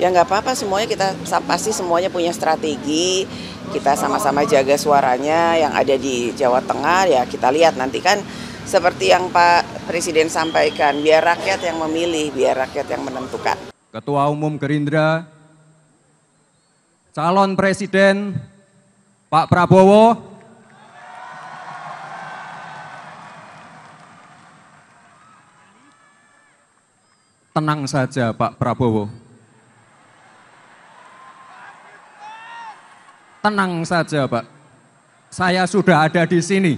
ya nggak apa-apa semuanya kita pasti semuanya punya strategi kita sama-sama jaga suaranya yang ada di Jawa Tengah ya kita lihat nanti kan seperti yang Pak Presiden sampaikan biar rakyat yang memilih biar rakyat yang menentukan Ketua Umum Gerindra calon presiden Pak Prabowo tenang saja Pak Prabowo. Tenang saja, Pak. Saya sudah ada di sini.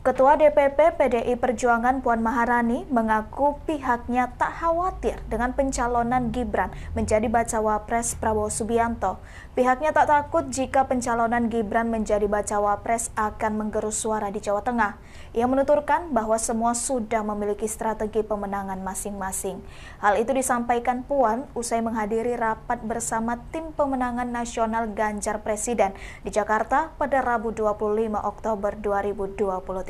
Ketua DPP PDI Perjuangan Puan Maharani mengaku pihaknya tak khawatir dengan pencalonan Gibran menjadi bacawa pres Prabowo Subianto. Pihaknya tak takut jika pencalonan Gibran menjadi bacawa pres akan menggerus suara di Jawa Tengah. Ia menuturkan bahwa semua sudah memiliki strategi pemenangan masing-masing. Hal itu disampaikan Puan usai menghadiri rapat bersama tim pemenangan nasional Ganjar Presiden di Jakarta pada Rabu 25 Oktober 2023.